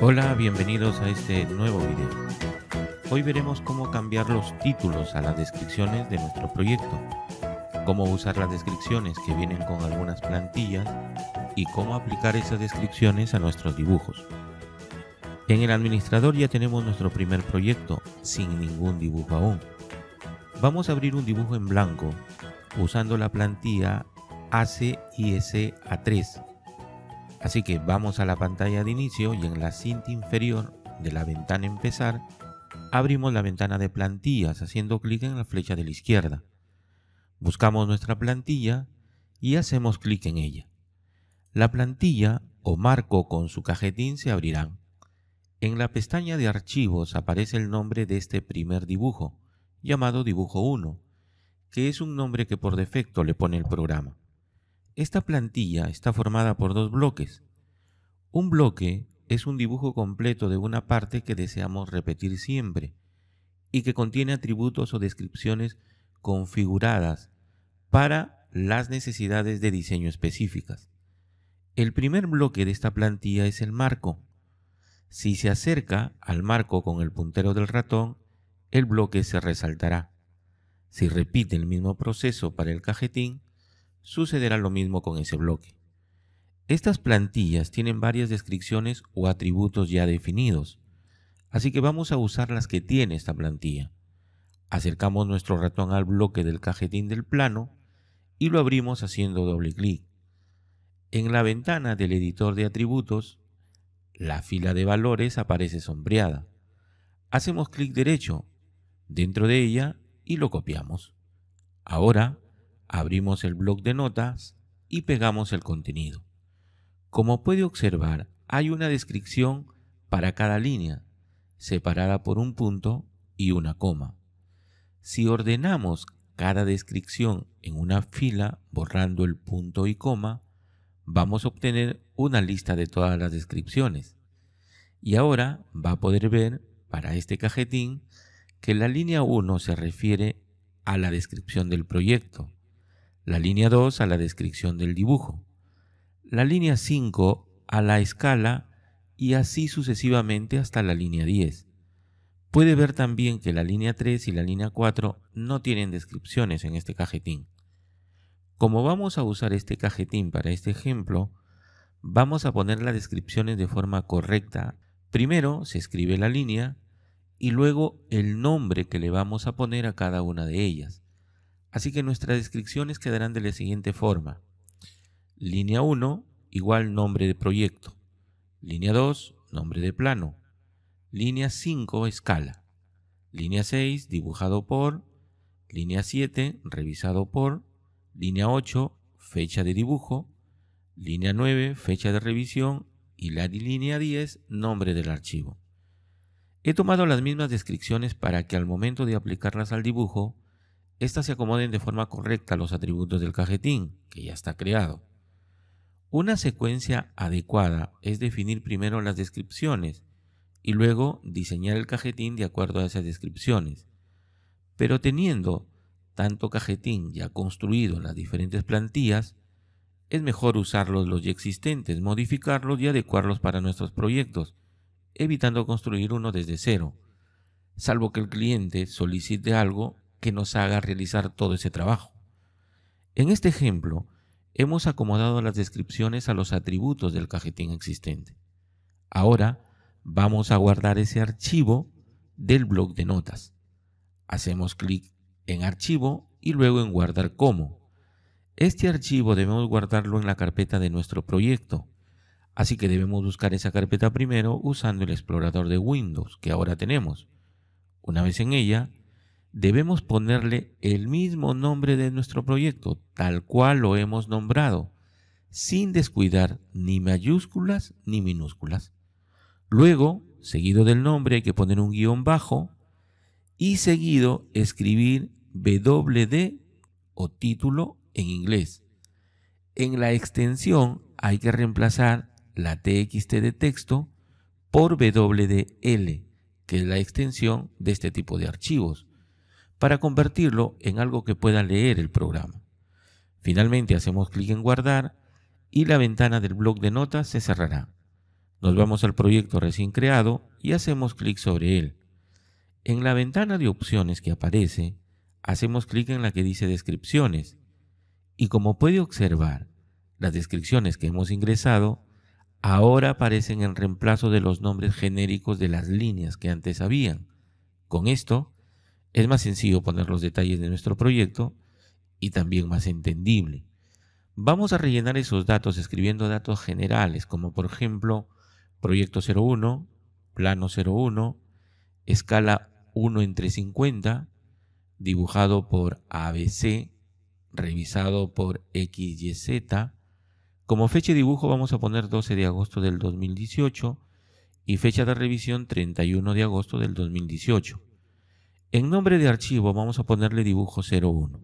Hola, bienvenidos a este nuevo video. Hoy veremos cómo cambiar los títulos a las descripciones de nuestro proyecto, cómo usar las descripciones que vienen con algunas plantillas y cómo aplicar esas descripciones a nuestros dibujos. En el administrador ya tenemos nuestro primer proyecto sin ningún dibujo aún. Vamos a abrir un dibujo en blanco usando la plantilla acisa 3 Así que vamos a la pantalla de inicio y en la cinta inferior de la ventana empezar, abrimos la ventana de plantillas haciendo clic en la flecha de la izquierda. Buscamos nuestra plantilla y hacemos clic en ella. La plantilla o marco con su cajetín se abrirán. En la pestaña de archivos aparece el nombre de este primer dibujo, llamado dibujo 1, que es un nombre que por defecto le pone el programa. Esta plantilla está formada por dos bloques. Un bloque es un dibujo completo de una parte que deseamos repetir siempre y que contiene atributos o descripciones configuradas para las necesidades de diseño específicas. El primer bloque de esta plantilla es el marco. Si se acerca al marco con el puntero del ratón, el bloque se resaltará. Si repite el mismo proceso para el cajetín, sucederá lo mismo con ese bloque. Estas plantillas tienen varias descripciones o atributos ya definidos, así que vamos a usar las que tiene esta plantilla. Acercamos nuestro ratón al bloque del cajetín del plano y lo abrimos haciendo doble clic. En la ventana del editor de atributos, la fila de valores aparece sombreada. Hacemos clic derecho dentro de ella y lo copiamos. Ahora abrimos el bloc de notas y pegamos el contenido. Como puede observar, hay una descripción para cada línea, separada por un punto y una coma. Si ordenamos cada descripción en una fila borrando el punto y coma, vamos a obtener una lista de todas las descripciones. Y ahora va a poder ver para este cajetín que la línea 1 se refiere a la descripción del proyecto, la línea 2 a la descripción del dibujo, la línea 5 a la escala y así sucesivamente hasta la línea 10. Puede ver también que la línea 3 y la línea 4 no tienen descripciones en este cajetín. Como vamos a usar este cajetín para este ejemplo, vamos a poner las descripciones de forma correcta. Primero se escribe la línea y luego el nombre que le vamos a poner a cada una de ellas. Así que nuestras descripciones quedarán de la siguiente forma. Línea 1, igual nombre de proyecto. Línea 2, nombre de plano. Línea 5, escala. Línea 6, dibujado por. Línea 7, revisado por. Línea 8, fecha de dibujo. Línea 9, fecha de revisión. Y la línea 10, nombre del archivo. He tomado las mismas descripciones para que al momento de aplicarlas al dibujo, estas se acomoden de forma correcta a los atributos del cajetín, que ya está creado. Una secuencia adecuada es definir primero las descripciones y luego diseñar el cajetín de acuerdo a esas descripciones. Pero teniendo tanto cajetín ya construido en las diferentes plantillas, es mejor usarlos los ya existentes, modificarlos y adecuarlos para nuestros proyectos, evitando construir uno desde cero, salvo que el cliente solicite algo que nos haga realizar todo ese trabajo. En este ejemplo, hemos acomodado las descripciones a los atributos del cajetín existente. Ahora vamos a guardar ese archivo del blog de notas. Hacemos clic en archivo y luego en guardar como. Este archivo debemos guardarlo en la carpeta de nuestro proyecto, así que debemos buscar esa carpeta primero usando el explorador de Windows que ahora tenemos. Una vez en ella, debemos ponerle el mismo nombre de nuestro proyecto, tal cual lo hemos nombrado, sin descuidar ni mayúsculas ni minúsculas. Luego, seguido del nombre, hay que poner un guión bajo y seguido escribir WD o título en inglés. En la extensión hay que reemplazar la TXT de texto por WDL, que es la extensión de este tipo de archivos para convertirlo en algo que pueda leer el programa. Finalmente hacemos clic en guardar y la ventana del blog de notas se cerrará. Nos vamos al proyecto recién creado y hacemos clic sobre él. En la ventana de opciones que aparece, hacemos clic en la que dice descripciones y como puede observar, las descripciones que hemos ingresado ahora aparecen en reemplazo de los nombres genéricos de las líneas que antes habían. Con esto, es más sencillo poner los detalles de nuestro proyecto y también más entendible. Vamos a rellenar esos datos escribiendo datos generales, como por ejemplo proyecto 01, plano 01, escala 1 entre 50, dibujado por ABC, revisado por XYZ. Como fecha de dibujo vamos a poner 12 de agosto del 2018 y fecha de revisión 31 de agosto del 2018. En nombre de archivo vamos a ponerle dibujo 01.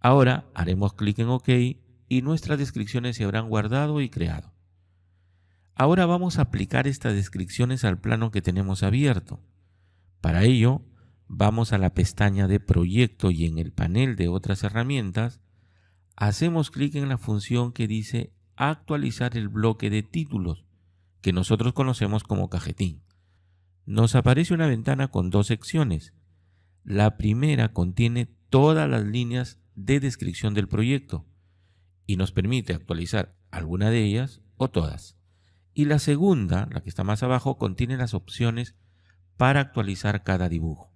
Ahora haremos clic en OK y nuestras descripciones se habrán guardado y creado. Ahora vamos a aplicar estas descripciones al plano que tenemos abierto. Para ello, vamos a la pestaña de proyecto y en el panel de otras herramientas, hacemos clic en la función que dice actualizar el bloque de títulos, que nosotros conocemos como cajetín. Nos aparece una ventana con dos secciones, la primera contiene todas las líneas de descripción del proyecto y nos permite actualizar alguna de ellas o todas. Y la segunda, la que está más abajo, contiene las opciones para actualizar cada dibujo.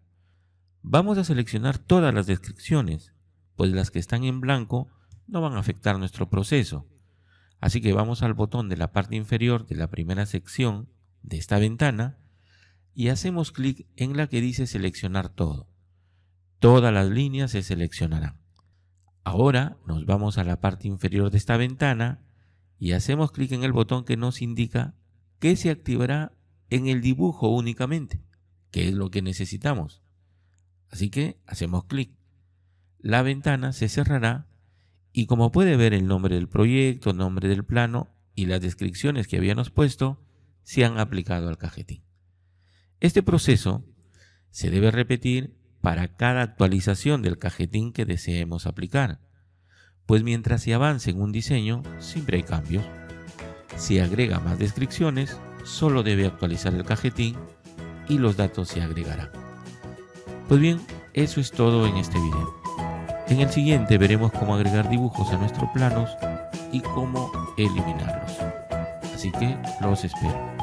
Vamos a seleccionar todas las descripciones, pues las que están en blanco no van a afectar nuestro proceso. Así que vamos al botón de la parte inferior de la primera sección de esta ventana y hacemos clic en la que dice seleccionar todo. Todas las líneas se seleccionarán. Ahora nos vamos a la parte inferior de esta ventana y hacemos clic en el botón que nos indica que se activará en el dibujo únicamente, que es lo que necesitamos. Así que hacemos clic. La ventana se cerrará y como puede ver el nombre del proyecto, nombre del plano y las descripciones que habíamos puesto se han aplicado al cajetín. Este proceso se debe repetir para cada actualización del cajetín que deseemos aplicar, pues mientras se avance en un diseño, siempre hay cambios. Si agrega más descripciones, solo debe actualizar el cajetín y los datos se agregarán. Pues bien, eso es todo en este video. En el siguiente veremos cómo agregar dibujos a nuestros planos y cómo eliminarlos. Así que los espero.